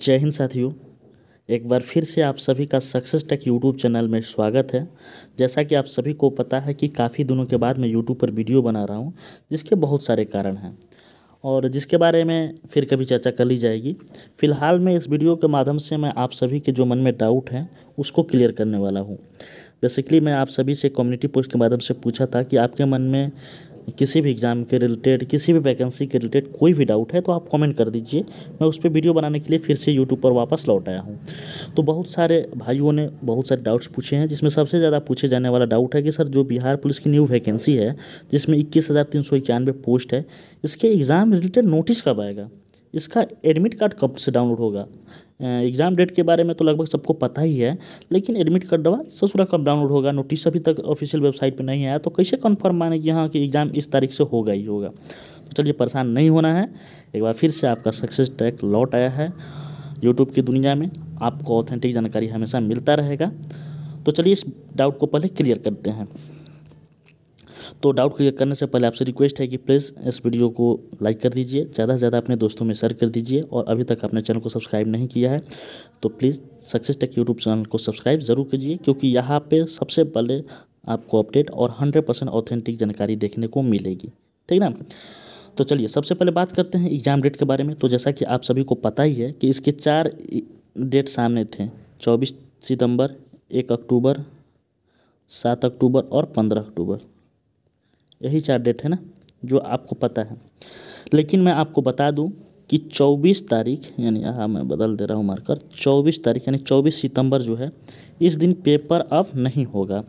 जय हिंद साथियों एक बार फिर से आप सभी का सक्सेस टेक यूट्यूब चैनल में स्वागत है जैसा कि आप सभी को पता है कि काफ़ी दिनों के बाद मैं यूट्यूब पर वीडियो बना रहा हूं जिसके बहुत सारे कारण हैं और जिसके बारे में फिर कभी चर्चा कर ली जाएगी फिलहाल मैं इस वीडियो के माध्यम से मैं आप सभी के जो मन में डाउट हैं उसको क्लियर करने वाला हूँ बेसिकली मैं आप सभी से कम्युनिटी पोस्ट के माध्यम से पूछा था कि आपके मन में किसी भी एग्ज़ाम के रिलेटेड किसी भी वैकेंसी के रिलेटेड कोई भी डाउट है तो आप कमेंट कर दीजिए मैं उस पर वीडियो बनाने के लिए फिर से यूट्यूब पर वापस लौट आया हूँ तो बहुत सारे भाइयों ने बहुत सारे डाउट्स पूछे हैं जिसमें सबसे ज़्यादा पूछे जाने वाला डाउट है कि सर जो बिहार पुलिस की न्यू वैकेंसी है जिसमें इक्कीस हज़ार तीन सौ इक्यानवे पोस्ट है इसके एग्ज़ाम रिलेटेड नोटिस कब आएगा इसका एडमिट कार्ड कब से डाउनलोड होगा एग्ज़ाम डेट के बारे में तो लगभग सबको पता ही है लेकिन एडमिट कार्ड डवा ससुरा कब डाउनलोड होगा नोटिस अभी तक ऑफिशियल वेबसाइट पर नहीं आया तो कैसे कन्फर्म माने कि हाँ कि एग्ज़ाम इस तारीख से होगा ही होगा तो चलिए परेशान नहीं होना है एक बार फिर से आपका सक्सेस ट्रैक लौट आया है यूट्यूब की दुनिया में आपको ऑथेंटिक जानकारी हमेशा मिलता रहेगा तो चलिए इस डाउट को पहले क्लियर करते हैं तो डाउट क्लियर करने से पहले आपसे रिक्वेस्ट है कि प्लीज़ इस वीडियो को लाइक कर दीजिए ज़्यादा से ज़्यादा अपने दोस्तों में शेयर कर दीजिए और अभी तक आपने चैनल को सब्सक्राइब नहीं किया है तो please success tech YouTube channel को सब्सक्राइब ज़रूर कीजिए क्योंकि यहाँ पर सबसे पहले आपको अपडेट और हंड्रेड परसेंट ऑथेंटिक जानकारी देखने को मिलेगी ठीक ना तो चलिए सबसे पहले बात करते हैं एग्ज़ाम डेट के बारे में तो जैसा कि आप सभी को पता ही है कि इसके चार डेट सामने थे चौबीस सितंबर एक अक्टूबर सात अक्टूबर और पंद्रह अक्टूबर यही चार डेट है ना जो आपको पता है लेकिन मैं आपको बता दूं कि 24 तारीख यानी हाँ मैं बदल दे रहा हूँ मार्कर 24 तारीख यानी 24 सितंबर जो है इस दिन पेपर अप नहीं होगा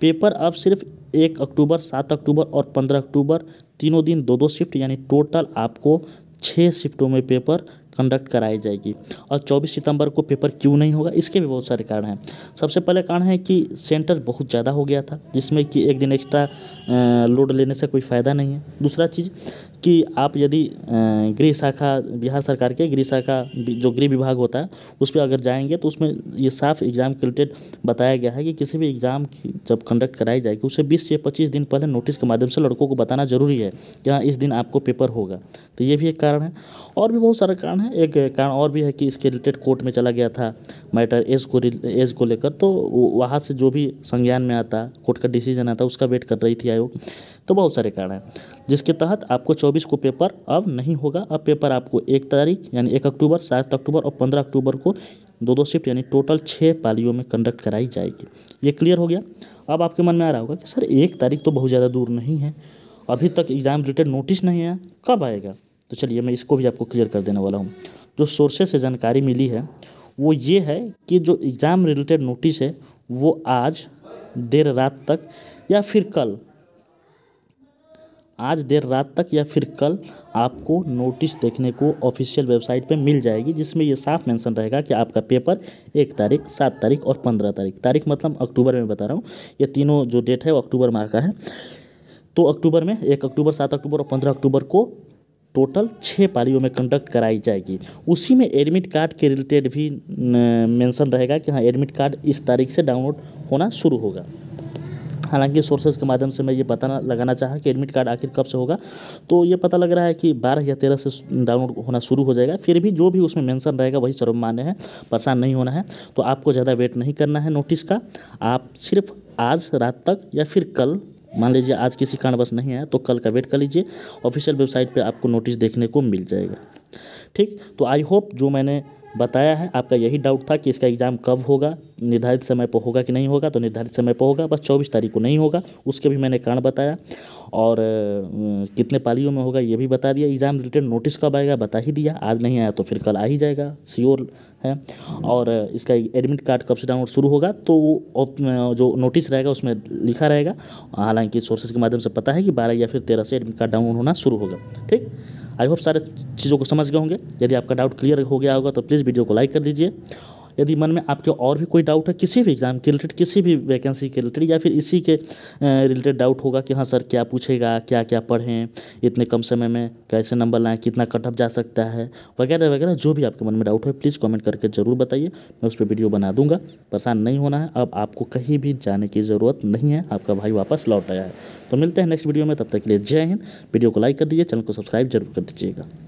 पेपर अप सिर्फ एक अक्टूबर सात अक्टूबर और पंद्रह अक्टूबर तीनों दिन दो दो शिफ्ट यानी टोटल आपको छः शिफ्टों में पेपर कंडक्ट कराई जाएगी और 24 सितंबर को पेपर क्यों नहीं होगा इसके भी बहुत सारे कारण हैं सबसे पहले कारण है कि सेंटर बहुत ज़्यादा हो गया था जिसमें कि एक दिन एक्स्ट्रा लोड लेने से कोई फ़ायदा नहीं है दूसरा चीज़ कि आप यदि गृह शाखा बिहार सरकार के गृह शाखा जो गृह विभाग होता है उस पर अगर जाएंगे तो उसमें ये साफ एग्ज़ाम रिलेटेड बताया गया है कि किसी भी एग्ज़ाम की जब कंडक्ट कराई जाएगी उसे बीस या पच्चीस दिन पहले नोटिस के माध्यम से लड़कों को बताना ज़रूरी है कि हाँ इस दिन आपको पेपर होगा तो ये भी एक कारण है और भी बहुत सारा कारण है एक कारण और भी है कि इसके रिलेटेड कोर्ट में चला गया था मैटर एज को एज को लेकर तो वहाँ से जो भी संज्ञान में आता कोर्ट का डिसीजन आता उसका वेट कर रही थी आयोग तो बहुत सारे कारण हैं जिसके तहत आपको चौबीस को पेपर अब नहीं होगा अब पेपर आपको एक तारीख यानी एक अक्टूबर सात अक्टूबर और पंद्रह अक्टूबर को दो दो शिफ्ट यानी टोटल छः पालियों में कंडक्ट कराई जाएगी ये क्लियर हो गया अब आपके मन में आ रहा होगा कि सर एक तारीख तो बहुत ज़्यादा दूर नहीं है अभी तक एग्ज़ाम रिलेटेड नोटिस नहीं आया कब आएगा तो चलिए मैं इसको भी आपको क्लियर कर देने वाला हूँ जो सोर्सेस से जानकारी मिली है वो ये है कि जो एग्ज़ाम रिलेटेड नोटिस है वो आज देर रात तक या फिर कल आज देर रात तक या फिर कल आपको नोटिस देखने को ऑफिशियल वेबसाइट पे मिल जाएगी जिसमें ये साफ मेंशन रहेगा कि आपका पेपर एक तारीख सात तारीख और पंद्रह तारीख तारीख मतलब अक्टूबर में बता रहा हूँ ये तीनों जो डेट है वो अक्टूबर माह का है तो अक्टूबर में एक अक्टूबर सात अक्टूबर और पंद्रह अक्टूबर को टोटल छः पालियों में कंडक्ट कराई जाएगी उसी में एडमिट कार्ड के रिलेटेड भी मेंशन रहेगा कि हाँ एडमिट कार्ड इस तारीख से डाउनलोड होना शुरू होगा हालांकि सोर्सेज के माध्यम से मैं ये पता लगाना चाहा कि एडमिट कार्ड आखिर कब से होगा तो ये पता लग रहा है कि बारह या तेरह से डाउनलोड होना शुरू हो जाएगा फिर भी जो भी उसमें मेंशन रहेगा वही सर्वमान्य है परेशान नहीं होना है तो आपको ज़्यादा वेट नहीं करना है नोटिस का आप सिर्फ आज रात तक या फिर कल मान लीजिए आज किसी कारणवश नहीं आया तो कल का वेट कर लीजिए ऑफिशियल वेबसाइट पर आपको नोटिस देखने को मिल जाएगा ठीक तो आई होप जो मैंने बताया है आपका यही डाउट था कि इसका एग्ज़ाम कब होगा निर्धारित समय पर होगा कि नहीं होगा तो निर्धारित समय पर होगा बस चौबीस तारीख को नहीं होगा उसके भी मैंने कारण बताया और कितने पालियों में होगा ये भी बता दिया एग्ज़ाम रिलेटेड नोटिस कब आएगा बता ही दिया आज नहीं आया तो फिर कल आ ही जाएगा सियोर है और इसका एडमिट कार्ड कब से डाउनलोड शुरू होगा तो जो नोटिस रहेगा उसमें लिखा रहेगा हालांकि सोर्सेज के माध्यम से पता है कि बारह या फिर तेरह से एडमिट कार्ड डाउनलोड होना शुरू होगा ठीक आई होप सारे चीज़ों को समझ गए होंगे यदि आपका डाउट क्लियर हो गया होगा तो प्लीज़ वीडियो को लाइक कर दीजिए यदि मन में आपके और भी कोई डाउट है किसी भी एग्ज़ाम के रिलेटेड किसी भी वैकेंसी के रिलेटेड या फिर इसी के रिलेटेड डाउट होगा कि हाँ सर क्या पूछेगा क्या क्या पढ़ें इतने कम समय में कैसे नंबर लाएँ कितना कटअप जा सकता है वगैरह वगैरह जो भी आपके मन में डाउट हो प्लीज़ कॉमेंट करके ज़रूर बताइए मैं उस पर वीडियो बना दूंगा परेशान नहीं होना है अब आपको कहीं भी जाने की ज़रूरत नहीं है आपका भाई वापस लौट आया है तो मिलते हैं नेक्स्ट वीडियो में तब तक के लिए जय हिंद वीडियो को लाइक कर दीजिए चैनल को सब्सक्राइब जरूर कर दीजिएगा